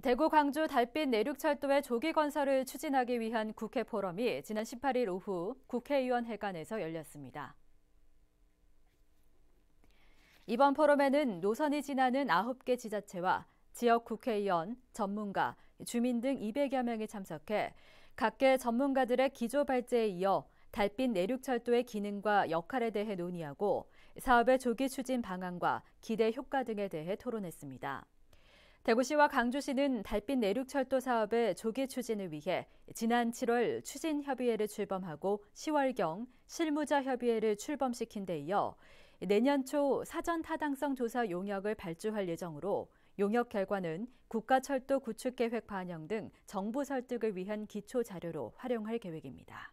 대구 광주 달빛 내륙철도의 조기 건설을 추진하기 위한 국회 포럼이 지난 18일 오후 국회의원회관에서 열렸습니다. 이번 포럼에는 노선이 지나는 9개 지자체와 지역 국회의원, 전문가, 주민 등 200여 명이 참석해 각계 전문가들의 기조 발제에 이어 달빛 내륙철도의 기능과 역할에 대해 논의하고 사업의 조기 추진 방안과 기대 효과 등에 대해 토론했습니다. 대구시와 강주시는 달빛 내륙철도 사업의 조기 추진을 위해 지난 7월 추진협의회를 출범하고 10월경 실무자협의회를 출범시킨 데 이어 내년 초 사전 타당성 조사 용역을 발주할 예정으로 용역 결과는 국가철도 구축계획 반영 등 정부 설득을 위한 기초 자료로 활용할 계획입니다.